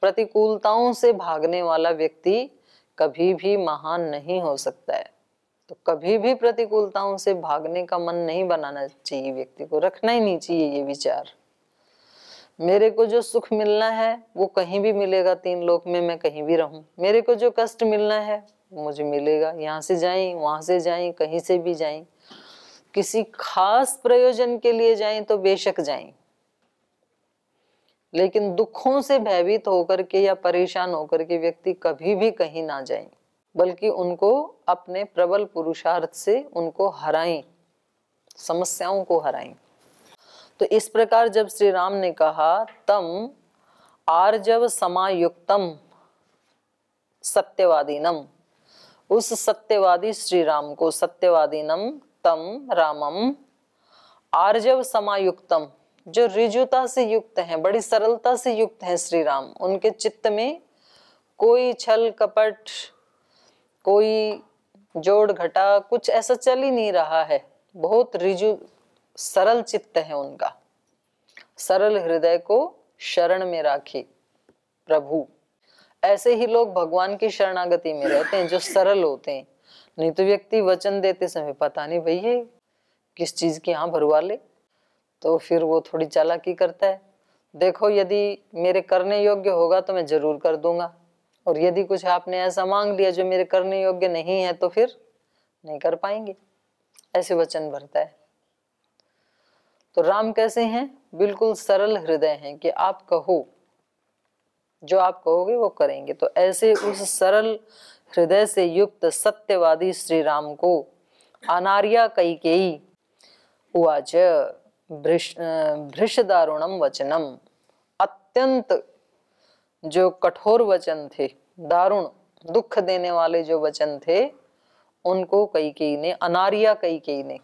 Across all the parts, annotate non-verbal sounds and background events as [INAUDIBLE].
प्रतिकूलताओं से भागने वाला व्यक्ति कभी भी महान नहीं हो सकता है तो कभी भी प्रतिकूलताओं से भागने का मन नहीं बनाना चाहिए व्यक्ति को रखना ही नहीं चाहिए ये विचार मेरे को जो सुख मिलना है वो कहीं भी मिलेगा तीन लोक में मैं कहीं भी रहूं मेरे को जो कष्ट मिलना है मुझे मिलेगा यहाँ से जाए वहां से जाए कहीं से भी जाए किसी खास प्रयोजन के लिए जाए तो बेशक जाए लेकिन दुखों से भयभीत होकर के या परेशान होकर के व्यक्ति कभी भी कहीं ना जाए बल्कि उनको अपने प्रबल पुरुषार्थ से उनको हराएं समस्याओं को हराएं तो इस प्रकार जब श्री राम ने कहा तम आर्जव समायुक्तम नम उस सत्यवादी श्री राम को सत्यवादीनम तम रामम आर्जव समायुक्तम जो रिजुता से युक्त हैं बड़ी सरलता से युक्त हैं श्री राम उनके चित्त में कोई छल कपट कोई जोड़ घटा कुछ ऐसा चल ही नहीं रहा है बहुत रिजु सरल चित्त है उनका सरल हृदय को शरण में राखी प्रभु ऐसे ही लोग भगवान की शरणागति में रहते हैं जो सरल होते हैं नहीं तो व्यक्ति वचन देते समय पता नहीं भैया किस चीज की यहाँ भरवा ले तो फिर वो थोड़ी चालाकी करता है देखो यदि मेरे करने योग्य होगा तो मैं ज़रूर कर दूंगा और यदि कुछ आपने ऐसा मांग लिया जो मेरे करने योग्य नहीं है तो फिर नहीं कर पाएंगे ऐसे वचन भरता है तो राम कैसे हैं बिल्कुल सरल हृदय हैं कि आप कहो जो आप कहोगे वो करेंगे तो ऐसे उस सरल हृदय से युक्त सत्यवादी श्री राम को अनार्या कई के उच भ्रष्टारुणम वचनम अत्यंत जो कठोर वचन थे दारुण दुख देने वाले जो वचन थे उनको कई कई ने अनारिया कई कई ने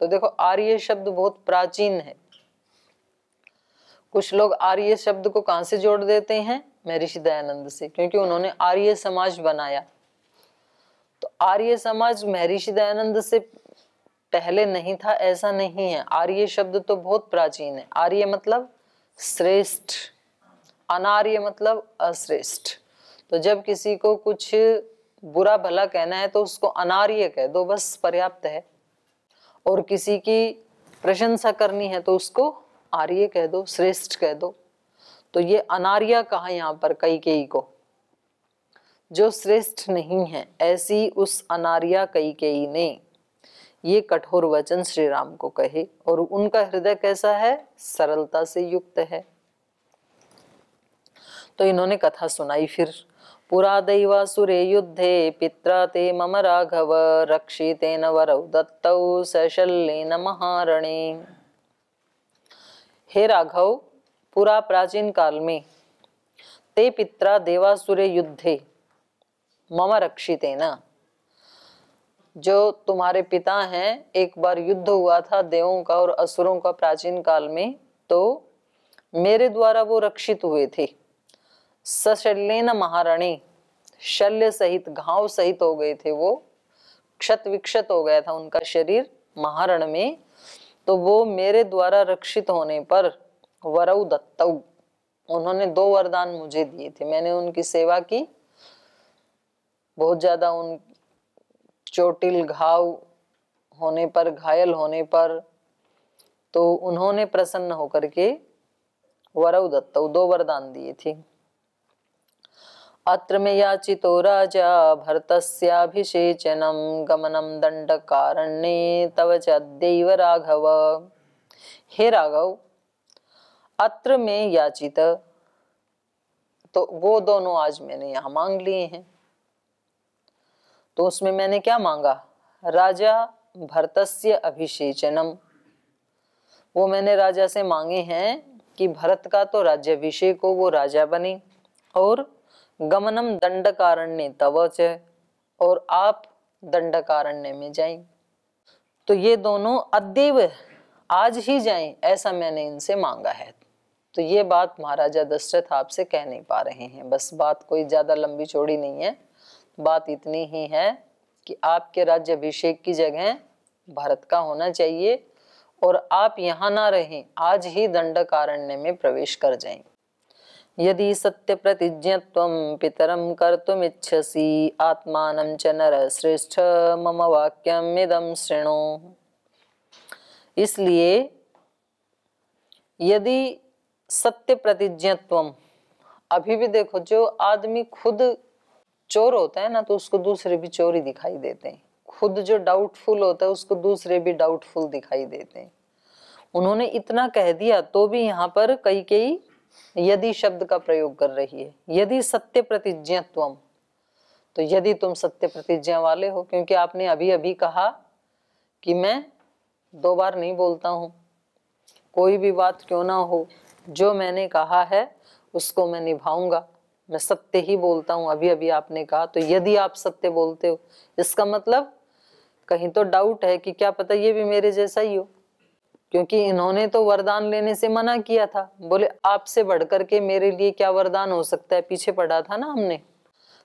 तो देखो आर्य शब्द बहुत प्राचीन है कुछ लोग आर्य शब्द को कहां से जोड़ देते हैं महर्षि दयानंद से क्योंकि उन्होंने आर्य समाज बनाया तो आर्य समाज महर्षि दयानंद से पहले नहीं था ऐसा नहीं है आर्य शब्द तो बहुत प्राचीन है आर्य मतलब श्रेष्ठ अनार्य मतलब अश्रेष्ठ तो जब किसी को कुछ बुरा भला कहना है तो उसको अनार्य कह दो बस पर्याप्त है और किसी की प्रशंसा करनी है तो उसको आर्य कह दो श्रेष्ठ कह दो तो ये अनार्य कहा यहाँ पर कई कई को जो श्रेष्ठ नहीं है ऐसी उस अनार्य कई कई नहीं ये कठोर वचन श्री राम को कहे और उनका हृदय कैसा है सरलता से युक्त है तो इन्होंने कथा सुनाई फिर पुरा दैवासुरे युद्धे पित्रा ते मम राघव रक्षितेन वरौ दत्तौ न महारणे हे राघव पुरा प्राचीन काल में ते पित्रा देवासुरे युद्धे मम रक्षितेना जो तुम्हारे पिता हैं एक बार युद्ध हुआ था देवों का और असुरों का प्राचीन काल में तो मेरे द्वारा वो रक्षित हुए थे सशल्यन महारानी शल्य सहित घाव सहित हो गए थे वो क्षत विक्षत हो गया था उनका शरीर महारण में तो वो मेरे द्वारा रक्षित होने पर वरऊ दत्त उन्होंने दो वरदान मुझे दिए थे मैंने उनकी सेवा की बहुत ज्यादा उन चोटिल घाव होने पर घायल होने पर तो उन्होंने प्रसन्न होकर के वरव दत्त दो वरदान दिए थे अत्र में याचितो राजा गमनम दंड कारण्य तव च अद्यैव राघव हे राघव अत्र में याचित तो वो दोनों आज मैंने यहाँ मांग लिए हैं तो उसमें मैंने क्या मांगा राजा भरतस्य अभिषेचनम वो मैंने राजा से मांगे हैं कि भरत का तो राज्याभिषेक हो वो राजा बने और गमनम दंडकारण्य तव और आप दंडकारण्य में जाएं तो ये दोनों अद्यव आज ही जाएं ऐसा मैंने इनसे मांगा है तो ये बात महाराजा दशरथ आपसे कह नहीं पा रहे हैं बस बात कोई ज़्यादा लंबी चौड़ी नहीं है बात इतनी ही है कि आपके राज्य अभिषेक की जगह भारत का होना चाहिए और आप यहाँ ना रहें आज ही दंडकारण्य में प्रवेश कर जाएं यदि सत्य प्रतिज्ञत्व पितरम इच्छसी आत्मान च नर श्रेष्ठ मम वाक्यम इदम श्रेणु इसलिए यदि सत्य प्रतिज्ञत्व अभी भी देखो जो आदमी खुद चोर होता है ना तो उसको दूसरे भी चोर ही दिखाई देते हैं खुद जो डाउटफुल होता है उसको दूसरे भी डाउटफुल दिखाई देते हैं उन्होंने इतना कह दिया तो भी यहाँ पर कई कई यदि शब्द का प्रयोग कर रही है यदि सत्य प्रतिज्ञा त्वम तो यदि तुम सत्य प्रतिज्ञा वाले हो क्योंकि आपने अभी अभी कहा कि मैं दो बार नहीं बोलता हूं कोई भी बात क्यों ना हो जो मैंने कहा है उसको मैं निभाऊंगा मैं सत्य ही बोलता हूँ अभी अभी आपने कहा तो यदि आप सत्य बोलते हो इसका मतलब कहीं तो डाउट है कि क्या पता ये भी मेरे जैसा ही हो क्योंकि इन्होंने तो वरदान लेने से मना किया था बोले आपसे बढ़कर के मेरे लिए क्या वरदान हो सकता है पीछे पड़ा था ना हमने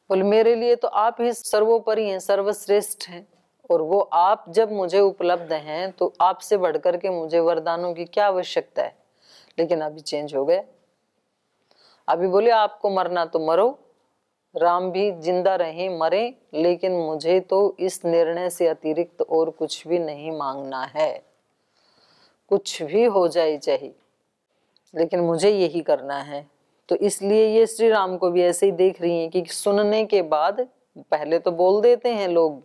बोले मेरे लिए तो आप ही सर्वोपरि हैं सर्वश्रेष्ठ हैं और वो आप जब मुझे उपलब्ध हैं तो आपसे बढ़कर के मुझे वरदानों की क्या आवश्यकता है लेकिन अभी चेंज हो गया अभी बोले आपको मरना तो मरो राम भी जिंदा रहे मरे लेकिन मुझे तो इस निर्णय से अतिरिक्त और कुछ भी नहीं मांगना है कुछ भी हो जाए चाहिए लेकिन मुझे यही करना है तो इसलिए ये श्री राम को भी ऐसे ही देख रही हैं कि सुनने के बाद पहले तो बोल देते हैं लोग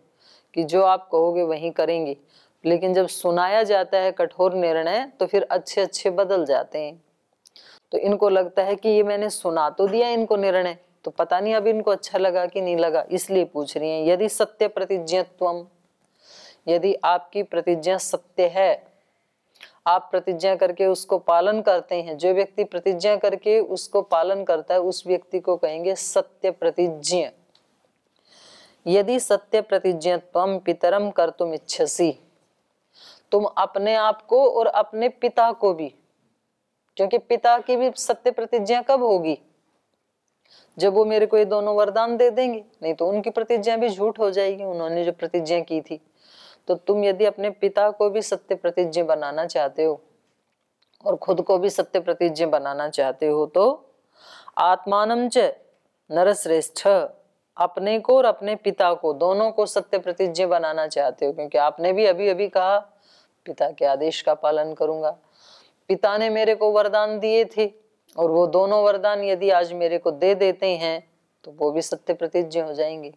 कि जो आप कहोगे वही करेंगे लेकिन जब सुनाया जाता है कठोर निर्णय तो फिर अच्छे अच्छे बदल जाते हैं तो इनको लगता है कि ये मैंने सुना तो दिया इनको निर्णय तो पता नहीं अब इनको अच्छा लगा कि नहीं लगा इसलिए पूछ रही हैं यदि सत्य प्रतिज्ञा यदि आपकी प्रतिज्ञा सत्य है आप प्रतिज्ञा करके उसको पालन करते हैं जो व्यक्ति प्रतिज्ञा करके उसको पालन करता है उस व्यक्ति को कहेंगे सत्य प्रतिज्ञ यदि सत्य प्रतिज्ञा पितरम कर तुम इच्छसी तुम अपने आप को और अपने पिता को भी क्योंकि पिता की भी सत्य प्रतिज्ञा कब होगी जब वो मेरे को ये दोनों वरदान दे देंगे नहीं तो उनकी प्रतिज्ञा भी झूठ हो जाएगी उन्होंने जो प्रतिज्ञा की थी तो तुम यदि अपने पिता को भी सत्य प्रतिज्ञा बनाना चाहते हो और खुद को भी सत्य प्रतिज्ञा बनाना चाहते हो तो आत्मान च नरश्रेष्ठ अपने को और अपने पिता को दोनों को सत्य प्रतिज्ञा बनाना चाहते हो क्योंकि आपने भी अभी अभी कहा पिता के आदेश का पालन करूंगा पिता ने मेरे को वरदान दिए थे और वो दोनों वरदान यदि आज मेरे को दे देते हैं तो वो भी सत्य प्रतिज्ञ हो जाएंगे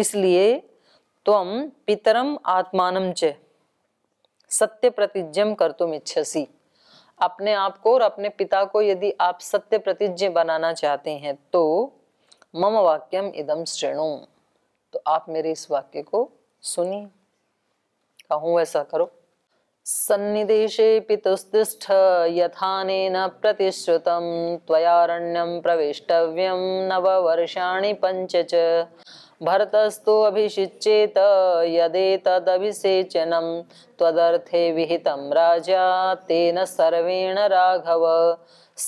इसलिए तुम पितरम आत्मान च सत्य प्रतिज्ञम कर तुम इच्छसी अपने आप को और अपने पिता को यदि आप सत्य प्रतिज्ञ बनाना चाहते हैं तो मम वाक्यम इदम श्रेणु तो आप मेरे इस वाक्य को सुनिए कहूँ ऐसा करो सन्निदेशेऽपितुस्तिष्ठ यथानेन प्रतिश्रुतं त्वयारण्यं प्रवेष्टव्यं नववर्षाणि पञ्च च भरतस्तु अभिषिच्येत यदेतदभिसेचनं त्वदर्थे विहितं राजा तेन सर्वेण राघव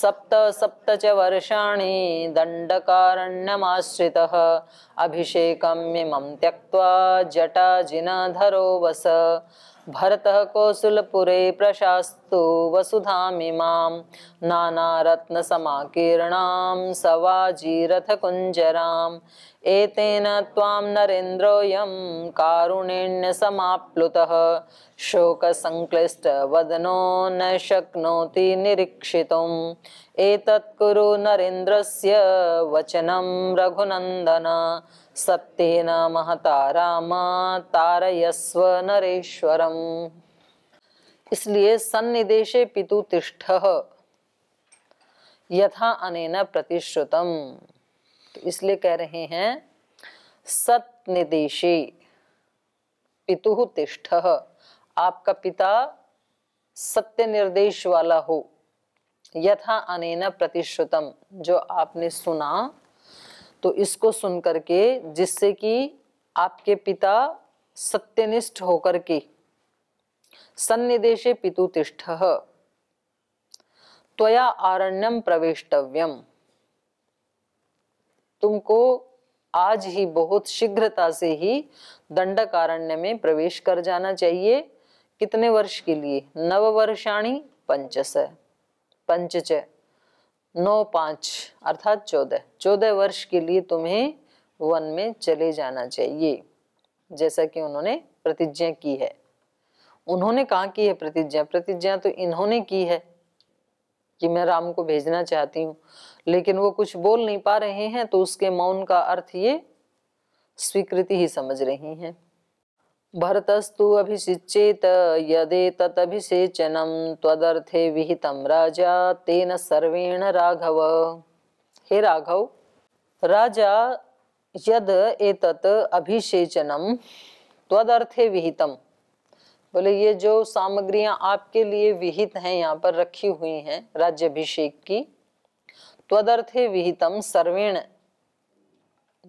सप्त सप्त च वर्षाणि दण्डकारण्यमाश्रितः अभिषेकम् इमं त्यक्त्वा जटाजिनधरो वस भरतः कौसुलपुरे प्रशास्तु वसुधामिमां नानारत्नसमाकीर्णां सवाजीरथकुञ्जराम् एतेन त्वां नरेन्द्रोऽयं कारुणेण्य समाप्लुतः शोकसङ्क्लिष्टवदनो न शक्नोति निरीक्षितुम् एतत् कुरु नरेन्द्रस्य वचनं रघुनन्दन सत्तेन महता राम तारयस्व नरेश्वरम इसलिए सन्निदेशे पितु तिष्ठ यथा अनेन प्रतिश्रुतम तो इसलिए कह रहे हैं सत निदेशे पितु तिष्ठ आपका पिता सत्य निर्देश वाला हो यथा अनेन प्रतिश्रुतम जो आपने सुना तो इसको सुन करके जिससे कि आपके पिता सत्यनिष्ठ होकर के सन्निदेशे तिष्ठ त्वया आरण्यम प्रवेशव्यम तुमको आज ही बहुत शीघ्रता से ही दंडकारण्य में प्रवेश कर जाना चाहिए कितने वर्ष के लिए नव वर्षाणी पंचस पंच नौ पाँच अर्थात चौदह चौदह वर्ष के लिए तुम्हें वन में चले जाना चाहिए जैसा कि उन्होंने प्रतिज्ञा की है उन्होंने कहा की है प्रतिज्ञा प्रतिज्ञा तो इन्होंने की है कि मैं राम को भेजना चाहती हूँ लेकिन वो कुछ बोल नहीं पा रहे हैं तो उसके मौन का अर्थ ये स्वीकृति ही समझ रही हैं भरतस्तु अभिषिचेत यदेतदभिषेचनं त्वदर्थे विहितम राजा तेन सर्वेण राघव हे राघव राजा यद एतत अभिषेचनम त्वदर्थे विहितम बोले ये जो सामग्रियां आपके लिए विहित हैं यहाँ पर रखी हुई हैं राज्यभिषेक की त्वदर्थे विहितम सर्वेण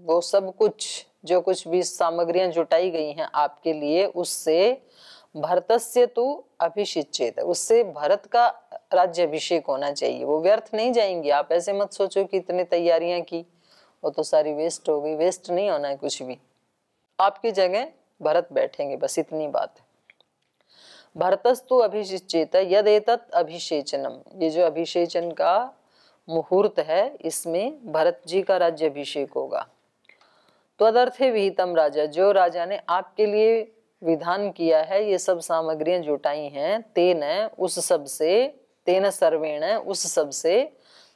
वो सब कुछ जो कुछ भी सामग्रियां जुटाई गई हैं आपके लिए उससे भरतस्य तो है उससे भरत का राज्य अभिषेक होना चाहिए वो व्यर्थ नहीं जाएंगे आप ऐसे मत सोचो कि इतनी तैयारियां की वो तो सारी वेस्ट हो गई वेस्ट नहीं होना है कुछ भी आपकी जगह भरत बैठेंगे बस इतनी बात है भरतस्तु है यद एतत अभिषेचनम ये जो अभिषेचन का मुहूर्त है इसमें भरत जी का राज्य अभिषेक होगा त्वदर्थे विहितम राजा जो राजा ने आपके लिए विधान किया है ये सब सामग्रियां जुटाई हैं तेन है, उस सब से तेन सर्वेण उस सब से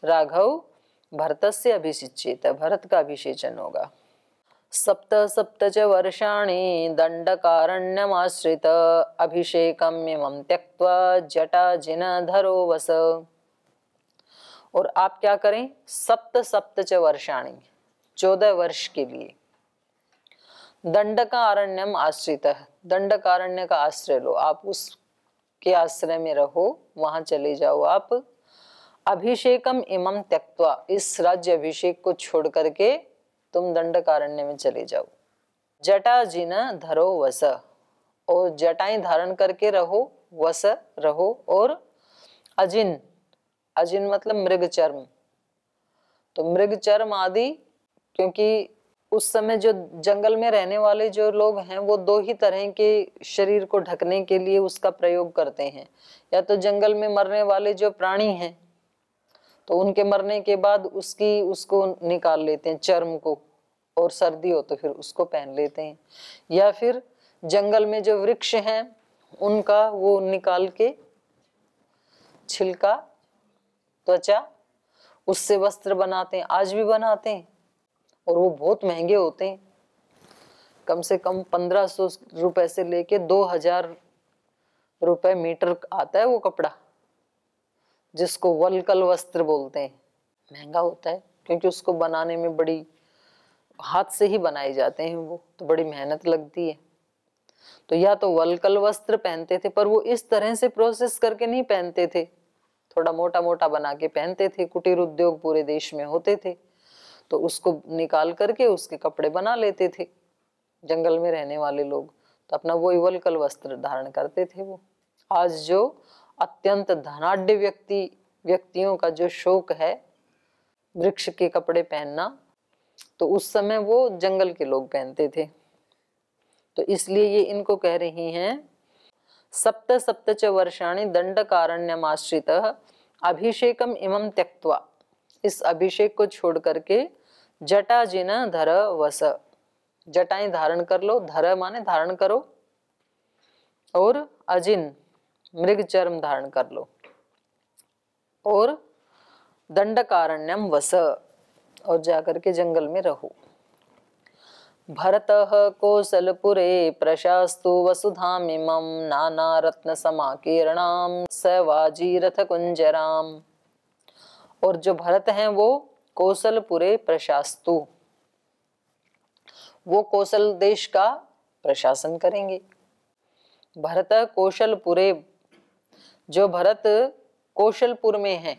राघव भरत से अभिषिचित भरत का अभिषेचन होगा सप्त सप्त च वर्षाणि दण्डकारण्यमाश्रित अभिषेकमिमं त्यक्त्वा जटा जिन धरो वस और आप क्या करें सप्त सप्त च वर्षाणी चौदह वर्ष के लिए दंडकारण्यम आश्रित दंडकारण्य का आश्रय लो आप उसके आश्रय में रहो वहां चले जाओ आप अभिषेकम इमम त्यक्वा इस राज्य अभिषेक को छोड़ करके तुम दंडकारण्य में चले जाओ जटा जिन धरो वस और जटाएं धारण करके रहो वस रहो और अजिन अजिन मतलब मृग चर्म तो मृग चर्म आदि क्योंकि उस समय जो जंगल में रहने वाले जो लोग हैं वो दो ही तरह के शरीर को ढकने के लिए उसका प्रयोग करते हैं या तो जंगल में मरने वाले जो प्राणी हैं तो उनके मरने के बाद उसकी उसको निकाल लेते हैं चर्म को और सर्दी हो तो फिर उसको पहन लेते हैं या फिर जंगल में जो वृक्ष हैं उनका वो निकाल के छिलका त्वचा उससे वस्त्र बनाते हैं आज भी बनाते हैं और वो बहुत महंगे होते हैं कम से कम पंद्रह सौ रुपए से लेके दो हजार रुपए मीटर आता है वो कपड़ा जिसको वलकल वस्त्र बोलते हैं महंगा होता है क्योंकि उसको बनाने में बड़ी हाथ से ही बनाए जाते हैं वो तो बड़ी मेहनत लगती है तो या तो वलकल वस्त्र पहनते थे पर वो इस तरह से प्रोसेस करके नहीं पहनते थे थोड़ा मोटा मोटा बना के पहनते थे कुटीर उद्योग पूरे देश में होते थे तो उसको निकाल करके उसके कपड़े बना लेते थे जंगल में रहने वाले लोग तो अपना वो इवलकल वस्त्र धारण करते थे वो आज जो अत्यंत धनाढ़ व्यक्ति व्यक्तियों का जो शोक है वृक्ष के कपड़े पहनना तो उस समय वो जंगल के लोग पहनते थे तो इसलिए ये इनको कह रही हैं सप्त सप्त च वर्षाणी दंडकारण्यमाश्रित अभिषेकम इमं त्यक्वा इस अभिषेक को छोड़ करके जटा जिन धर वस जटाएं धारण कर लो धर माने धारण करो और अजिन मृग चर्म धारण कर लो और दंडकारण्यम वस और जाकर के जंगल में रहो भरत कौशलपुरे प्रशास्तु सवाजी रथ कुंजराम और जो भरत हैं वो कौशलपुरे प्रशास्तु वो कौशल देश का प्रशासन करेंगे भरत कौशलपुरे जो भरत कौशलपुर में है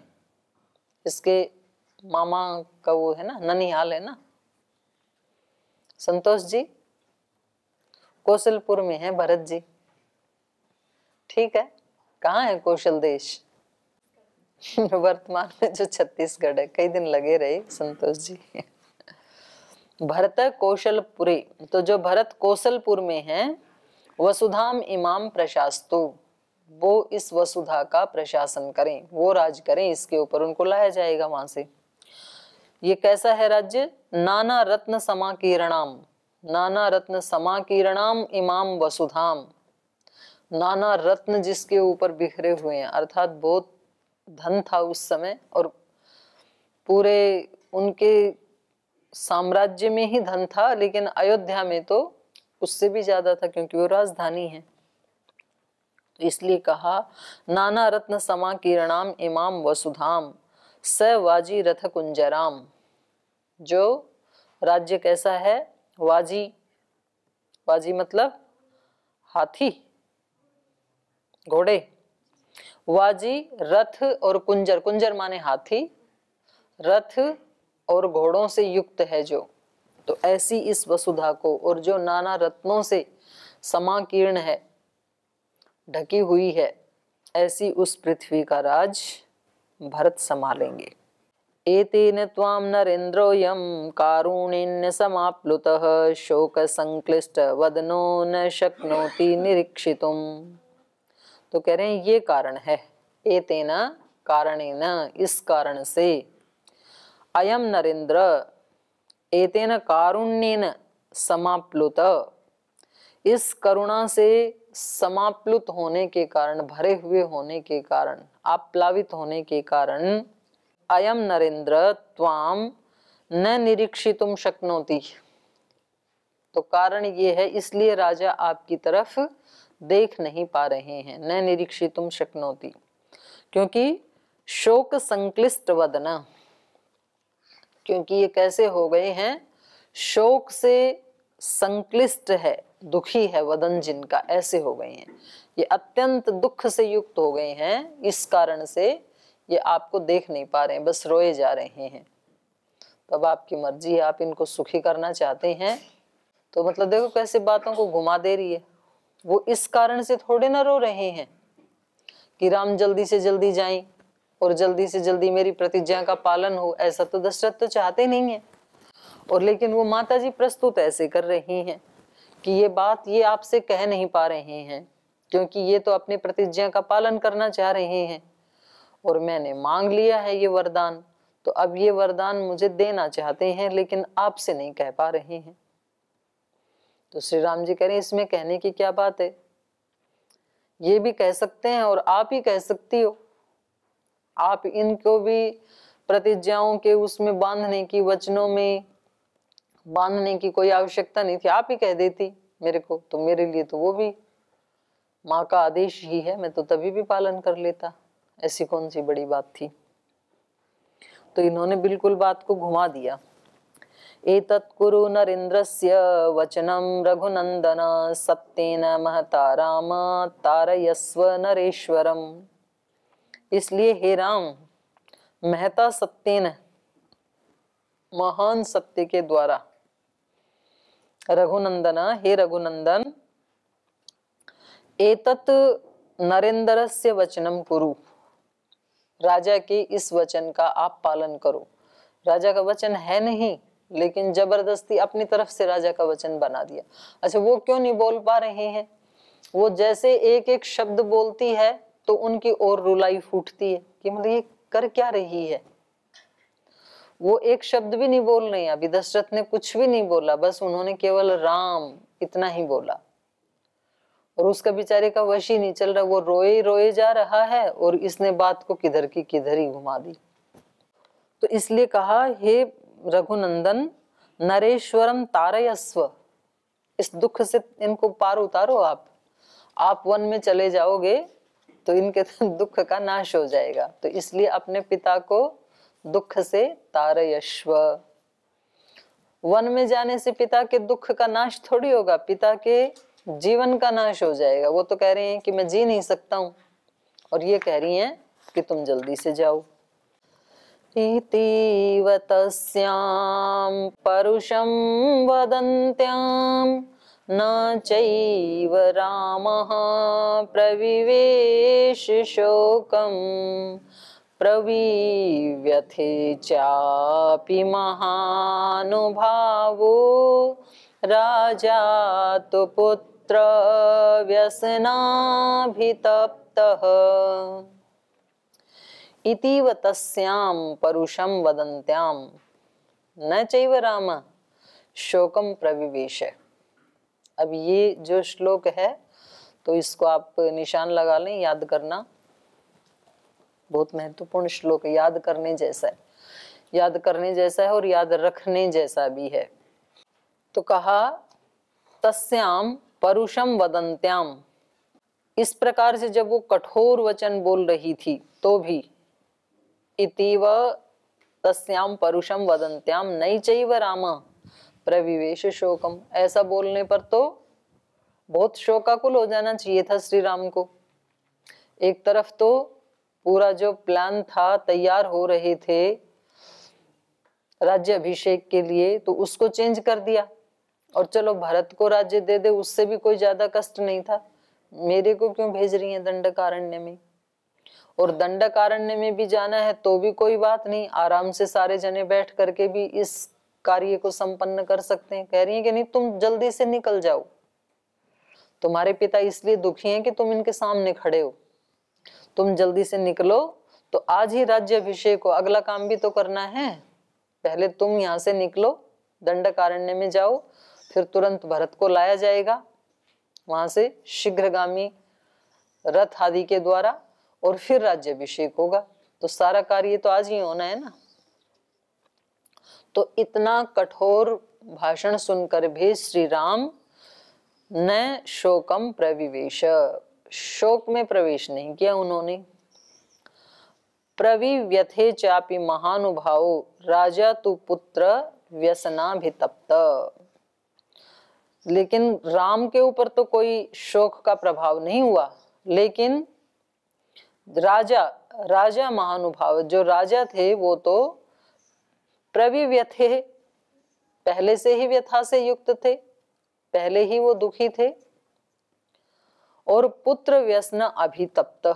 इसके मामा का वो है ना ननिहाल है ना संतोष जी कौशलपुर में है भरत जी ठीक है कहाँ है कौशल देश [LAUGHS] वर्तमान में जो छत्तीसगढ़ है कई दिन लगे रहे संतोष जी भरत कौशलपुरी तो जो भरत कौशलपुर में है वसुधाम इमाम प्रशास्तु वो इस वसुधा का प्रशासन करें वो राज करें इसके ऊपर उनको लाया जाएगा वहां से ये कैसा है राज्य नाना रत्न समाकीरणाम नाना रत्न समाकीरणाम इमाम वसुधाम नाना रत्न जिसके ऊपर बिखरे हुए हैं अर्थात बहुत धन था उस समय और पूरे उनके साम्राज्य में ही धन था लेकिन अयोध्या में तो उससे भी ज्यादा था क्योंकि वो राजधानी है तो इसलिए कहा नाना रत्न समा किरणाम इमाम वसुधाम स वाजी रथ कुंजराम जो राज्य कैसा है वाजी वाजी मतलब हाथी घोड़े वाजी रथ और कुंजर कुंजर माने हाथी रथ और घोड़ों से युक्त है जो तो ऐसी इस वसुधा को और जो नाना रत्नों से समाकीर्ण है ढकी हुई है ऐसी उस पृथ्वी का राज भरत संभालेंगे एतेन त्वां नरेन्द्रोऽयं कारुणिन्य समाप्लुतः शोकसङ्क्लिष्टवदनो न शक्नोति निरीक्षितुम् तो कह रहे हैं ये कारण है ए तेना कारण इस कारण से अयम नरेंद्र एतेन कारुण्यन समाप्लुत इस करुणा से समाप्लुत होने के कारण भरे हुए होने के कारण आप्लावित होने के कारण अयम नरेंद्र त्वाम न निरीक्षित शक्नोती तो कारण ये है इसलिए राजा आपकी तरफ देख नहीं पा रहे हैं न निरीक्षित शक्नोती क्योंकि शोक संक्लिष्ट वदना क्योंकि ये कैसे हो गए हैं शोक से संक्लिष्ट है दुखी है वदन जिनका ऐसे हो गए हैं ये अत्यंत दुख से युक्त हो गए हैं इस कारण से ये आपको देख नहीं पा रहे हैं बस रोए जा रहे हैं तब आपकी मर्जी है आप इनको सुखी करना चाहते हैं तो मतलब देखो कैसे बातों को घुमा दे रही है वो इस कारण से थोड़े ना रो रहे हैं कि राम जल्दी से जल्दी जाएं और जल्दी से जल्दी मेरी प्रतिज्ञा का पालन हो ऐसा तो दशरथ तो चाहते नहीं है और लेकिन वो माता जी प्रस्तुत ऐसे कर रही हैं कि ये बात ये आपसे कह नहीं पा रहे हैं क्योंकि ये तो अपने प्रतिज्ञा का पालन करना चाह रहे हैं और मैंने मांग लिया है ये वरदान तो अब ये वरदान मुझे देना चाहते हैं लेकिन आपसे नहीं कह पा रहे हैं तो श्री राम जी कह रहे हैं इसमें कहने की क्या बात है ये भी कह सकते हैं और आप ही कह सकती हो आप इनको भी प्रतिज्ञाओं के उसमें बांधने की वचनों में बांधने की कोई आवश्यकता नहीं थी आप ही कह देती मेरे को तो मेरे लिए तो वो भी माँ का आदेश ही है मैं तो तभी भी पालन कर लेता ऐसी कौन सी बड़ी बात थी तो इन्होंने बिल्कुल बात को घुमा दिया एतत्कुरु नरेन्द्रस्य वचनं रघुनन्दन सत्येन महता राम तारयस्व नरेश्वरम इसलिए हे राम महता सत्येन महान सत्य के द्वारा रघुनंदना हे रघुनंदन एतत् नरेंद्र से वचनम कुरु राजा के इस वचन का आप पालन करो राजा का वचन है नहीं लेकिन जबरदस्ती अपनी तरफ से राजा का वचन बना दिया अच्छा वो क्यों नहीं बोल पा रहे हैं वो जैसे एक एक शब्द बोलती है तो उनकी और रुलाई फूटती है कि मतलब ये कर क्या रही है वो एक शब्द भी नहीं बोल रही अभी दशरथ ने कुछ भी नहीं बोला बस उन्होंने केवल राम इतना ही बोला और उसका बेचारे का वश ही नहीं चल रहा वो रोए रोए जा रहा है और इसने बात को किधर की किधर ही घुमा दी तो इसलिए कहा हे रघुनंदन नरेश्वरम तारयस्व इस दुख से इनको पार उतारो आप आप वन में चले जाओगे तो इनके [LAUGHS] दुख का नाश हो जाएगा तो इसलिए अपने पिता को दुख से तारयश्व वन में जाने से पिता के दुख का नाश थोड़ी होगा पिता के जीवन का नाश हो जाएगा वो तो कह रहे हैं कि मैं जी नहीं सकता हूं और ये कह रही हैं कि तुम जल्दी से जाओ तीव तस्यां परुषं वदन्त्यां न चैव रामः प्रविवेशशोकं प्रवीव्यथे चापि महानुभावो राजा तु पुत्रव्यसनाभितप्तः इतीव तस्याम परुषम वदंत्याम न चैव राम शोकम प्रविवेश अब ये जो श्लोक है तो इसको आप निशान लगा लें याद करना बहुत महत्वपूर्ण श्लोक याद करने जैसा है याद करने जैसा है और याद रखने जैसा भी है तो कहा तस्याम परुषम वदंत्याम इस प्रकार से जब वो कठोर वचन बोल रही थी तो भी इतिव तस्याम परुषम वदंत्याम नहीं चाहिए राम प्रविवेश शोकम ऐसा बोलने पर तो बहुत शोकाकुल हो जाना चाहिए था श्री राम को एक तरफ तो पूरा जो प्लान था तैयार हो रहे थे राज्य अभिषेक के लिए तो उसको चेंज कर दिया और चलो भरत को राज्य दे दे उससे भी कोई ज्यादा कष्ट नहीं था मेरे को क्यों भेज रही है दंडकारण्य में और दंडकारण्य में भी जाना है तो भी कोई बात नहीं आराम से सारे जने बैठ करके भी इस कार्य को संपन्न कर सकते हैं कह रही है कि नहीं तुम जल्दी से निकल जाओ तुम्हारे पिता इसलिए दुखी हैं कि तुम इनके सामने खड़े हो तुम जल्दी से निकलो तो आज ही राज्य अभिषेक को अगला काम भी तो करना है पहले तुम यहां से निकलो दंडकारण्य में जाओ फिर तुरंत भरत को लाया जाएगा वहां से शीघ्रगामी रथ आदि के द्वारा और फिर राज्य अभिषेक होगा तो सारा कार्य तो आज ही होना है ना तो इतना कठोर भाषण सुनकर भी श्री राम न शोकम प्रविवेश शोक में प्रवेश नहीं किया उन्होंने व्यथे चापी महानुभाव राजा तु पुत्र व्यसना भी तप्त लेकिन राम के ऊपर तो कोई शोक का प्रभाव नहीं हुआ लेकिन राजा राजा महानुभाव जो राजा थे वो तो व्यथे पहले से ही व्यथा से युक्त थे पहले ही वो दुखी थे और पुत्र व्यसन तप्त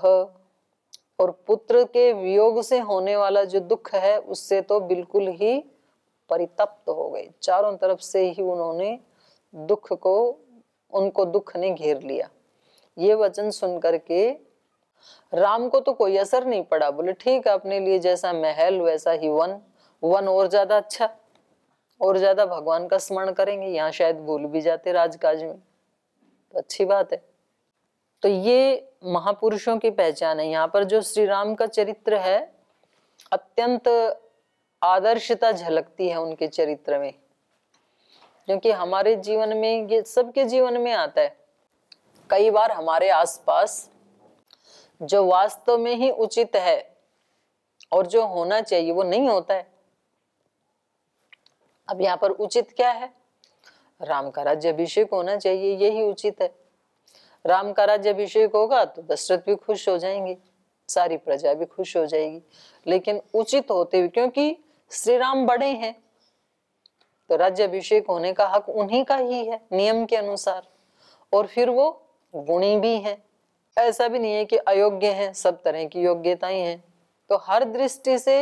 और पुत्र के वियोग से होने वाला जो दुख है उससे तो बिल्कुल ही परितप्त हो गए चारों तरफ से ही उन्होंने दुख को उनको दुख ने घेर लिया ये वचन सुन के राम को तो कोई असर नहीं पड़ा बोले ठीक है अपने लिए जैसा महल वैसा ही वन वन और ज्यादा अच्छा और ज्यादा भगवान का स्मरण करेंगे यहाँ शायद भूल भी जाते राजकाज में तो अच्छी बात है तो ये महापुरुषों की पहचान है यहाँ पर जो श्री राम का चरित्र है अत्यंत आदर्शता झलकती है उनके चरित्र में क्योंकि हमारे जीवन में ये सबके जीवन में आता है कई बार हमारे आसपास जो वास्तव में ही उचित है और जो होना चाहिए वो नहीं होता है अब यहाँ पर उचित क्या है राम का राज्य अभिषेक होना चाहिए यही उचित है राम का राज्य अभिषेक होगा तो दशरथ भी खुश हो जाएंगे सारी प्रजा भी खुश हो जाएगी लेकिन उचित होते हुए क्योंकि श्री राम बड़े हैं तो राज्य अभिषेक होने का हक उन्हीं का ही है नियम के अनुसार और फिर वो गुणी भी हैं ऐसा भी नहीं है कि अयोग्य हैं सब तरह की योग्यताएं हैं तो हर दृष्टि से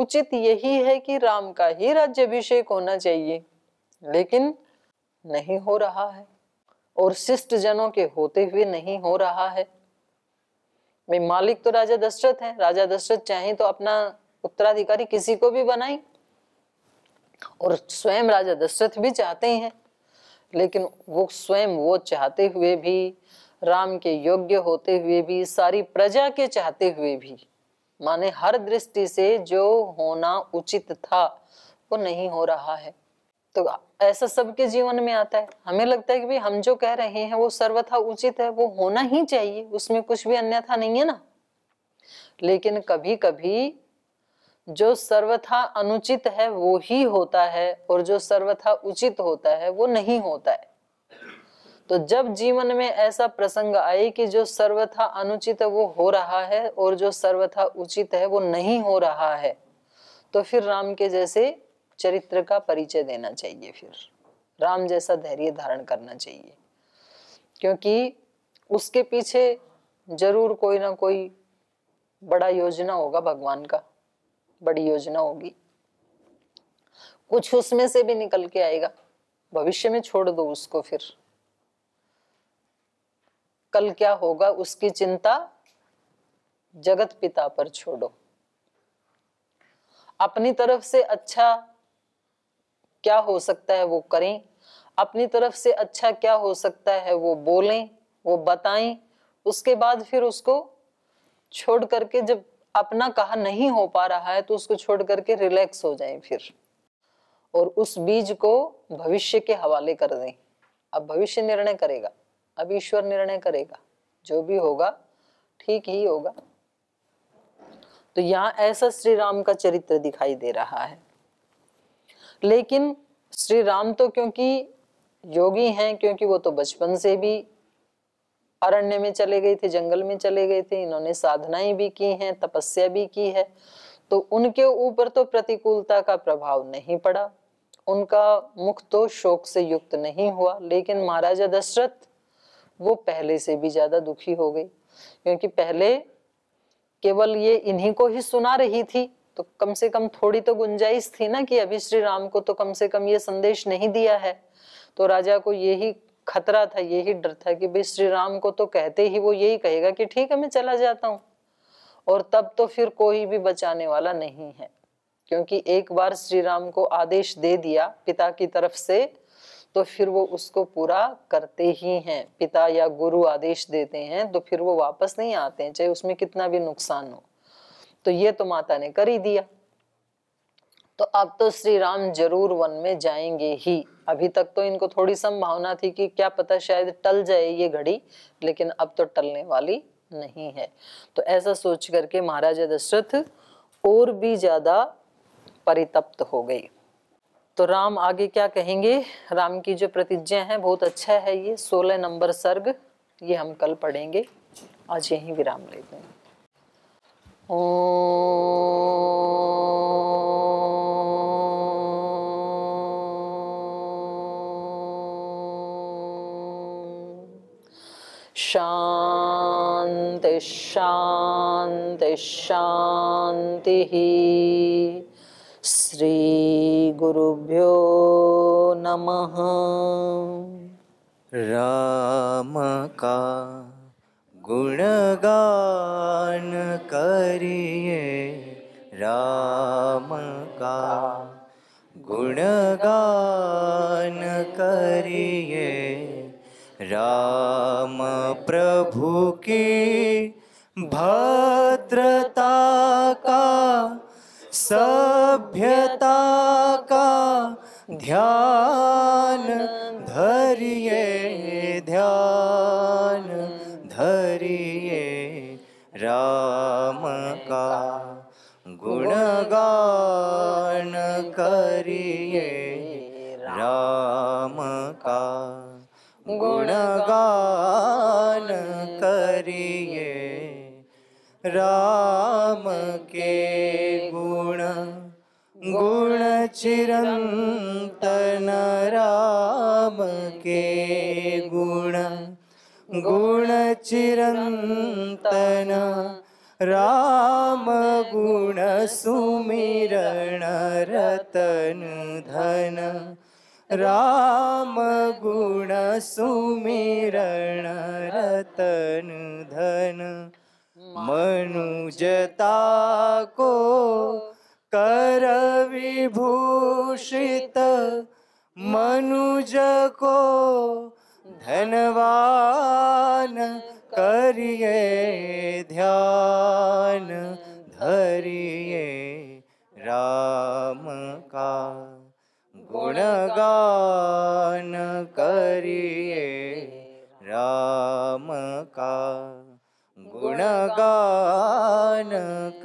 उचित यही है कि राम का ही राज्यभिषेक होना चाहिए लेकिन नहीं हो रहा है और शिष्ट जनों के होते हुए नहीं हो रहा है मालिक तो राजा दशरथ है राजा दशरथ चाहे तो अपना उत्तराधिकारी किसी को भी बनाए और स्वयं राजा दशरथ भी चाहते हैं लेकिन वो स्वयं वो चाहते हुए भी राम के योग्य होते हुए भी सारी प्रजा के चाहते हुए भी माने हर दृष्टि से जो होना उचित था वो नहीं हो रहा है तो ऐसा सबके जीवन में आता है हमें लगता है कि भाई हम जो कह रहे हैं वो सर्वथा उचित है वो होना ही चाहिए उसमें कुछ भी अन्यथा नहीं है ना लेकिन कभी कभी जो सर्वथा अनुचित है वो ही होता है और जो सर्वथा उचित होता है वो नहीं होता है तो जब जीवन में ऐसा प्रसंग आए कि जो सर्वथा अनुचित वो हो रहा है और जो सर्वथा उचित है वो नहीं हो रहा है तो फिर राम के जैसे चरित्र का परिचय देना चाहिए फिर राम जैसा धैर्य धारण करना चाहिए क्योंकि उसके पीछे जरूर कोई ना कोई बड़ा योजना होगा भगवान का बड़ी योजना होगी कुछ उसमें से भी निकल के आएगा भविष्य में छोड़ दो उसको फिर कल क्या होगा उसकी चिंता जगत पिता पर छोड़ो अपनी तरफ से अच्छा क्या हो सकता है वो करें अपनी तरफ से अच्छा क्या हो सकता है वो बोलें वो बताएं उसके बाद फिर उसको छोड़ करके जब अपना कहा नहीं हो पा रहा है तो उसको छोड़ करके रिलैक्स हो जाएं फिर और उस बीज को भविष्य के हवाले कर दें अब भविष्य निर्णय करेगा अब ईश्वर निर्णय करेगा जो भी होगा ठीक ही होगा तो यहाँ ऐसा श्री राम का चरित्र दिखाई दे रहा है लेकिन श्री राम तो क्योंकि योगी हैं क्योंकि वो तो बचपन से भी अरण्य में चले गए थे जंगल में चले गए थे इन्होंने साधनाएं भी की हैं तपस्या भी की है तो उनके ऊपर तो प्रतिकूलता का प्रभाव नहीं पड़ा उनका मुख तो शोक से युक्त नहीं हुआ लेकिन महाराजा दशरथ वो पहले से भी ज्यादा दुखी हो गई क्योंकि पहले केवल ये इन्हीं को ही सुना रही थी तो कम से कम थोड़ी तो गुंजाइश थी ना कि अभी श्री राम को तो कम से कम ये संदेश नहीं दिया है तो राजा को यही खतरा था यही डर था कि भाई श्री राम को तो कहते ही वो यही कहेगा कि ठीक है मैं चला जाता हूँ और तब तो फिर कोई भी बचाने वाला नहीं है क्योंकि एक बार श्री राम को आदेश दे दिया पिता की तरफ से तो फिर वो उसको पूरा करते ही हैं पिता या गुरु आदेश देते हैं तो फिर वो वापस नहीं आते हैं चाहे उसमें कितना भी नुकसान हो तो ये तो माता ने कर ही दिया तो अब तो श्री राम जरूर वन में जाएंगे ही अभी तक तो इनको थोड़ी संभावना थी कि क्या पता शायद टल जाए ये घड़ी लेकिन अब तो टलने वाली नहीं है तो ऐसा सोच करके महाराजा दशरथ और भी ज्यादा परितप्त हो गई तो राम आगे क्या कहेंगे राम की जो प्रतिज्ञा है बहुत अच्छा है ये सोलह नंबर सर्ग ये हम कल पढ़ेंगे आज यही विराम लेते हैं ओ शांति शांति शांति श्री श्रीगुरुभ्यो नमः राम का गुणगान करिए राम का गुणगान करिए राम प्रभु की भद्रता का सभ्यता का ध्यान धरिए ध्यान धरिए राम का गुणगान करिए राम का गुणगान करिए राम के चिरंतन राम के गुण गुण चिरंतन राम गुण सुमिरण रतन धन राम गुण सुमिरण रतन धन मनुजता को विभूषित मनुज को धनवान करिए ध्यान धरिए राम का गुणगान करिए राम का गुणगान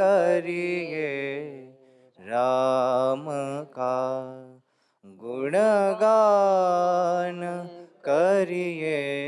करिए राम का गुणगान करिए